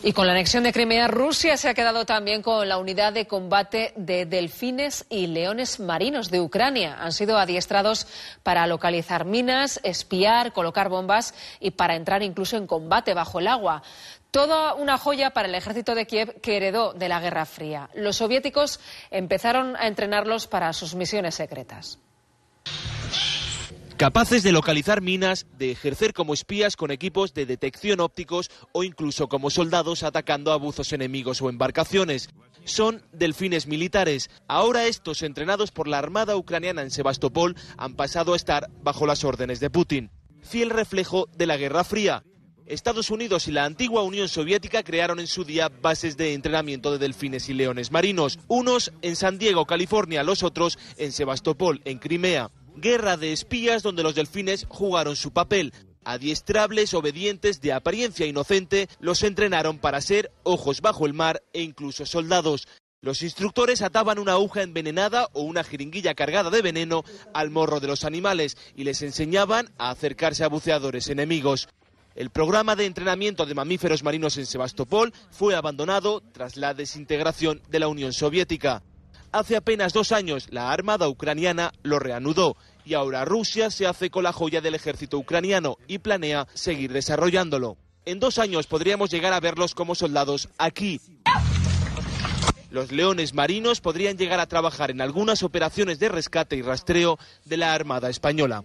Y con la anexión de Crimea, Rusia se ha quedado también con la unidad de combate de delfines y leones marinos de Ucrania. Han sido adiestrados para localizar minas, espiar, colocar bombas y para entrar incluso en combate bajo el agua. Toda una joya para el ejército de Kiev que heredó de la Guerra Fría. Los soviéticos empezaron a entrenarlos para sus misiones secretas capaces de localizar minas, de ejercer como espías con equipos de detección ópticos o incluso como soldados atacando a buzos enemigos o embarcaciones. Son delfines militares. Ahora estos, entrenados por la Armada ucraniana en Sebastopol, han pasado a estar bajo las órdenes de Putin. Fiel reflejo de la Guerra Fría. Estados Unidos y la antigua Unión Soviética crearon en su día bases de entrenamiento de delfines y leones marinos, unos en San Diego, California, los otros en Sebastopol, en Crimea guerra de espías donde los delfines jugaron su papel. Adiestrables, obedientes, de apariencia inocente, los entrenaron para ser ojos bajo el mar e incluso soldados. Los instructores ataban una aguja envenenada o una jeringuilla cargada de veneno al morro de los animales y les enseñaban a acercarse a buceadores enemigos. El programa de entrenamiento de mamíferos marinos en Sebastopol fue abandonado tras la desintegración de la Unión Soviética. Hace apenas dos años la Armada ucraniana lo reanudó y ahora Rusia se hace con la joya del ejército ucraniano y planea seguir desarrollándolo. En dos años podríamos llegar a verlos como soldados aquí. Los leones marinos podrían llegar a trabajar en algunas operaciones de rescate y rastreo de la Armada Española.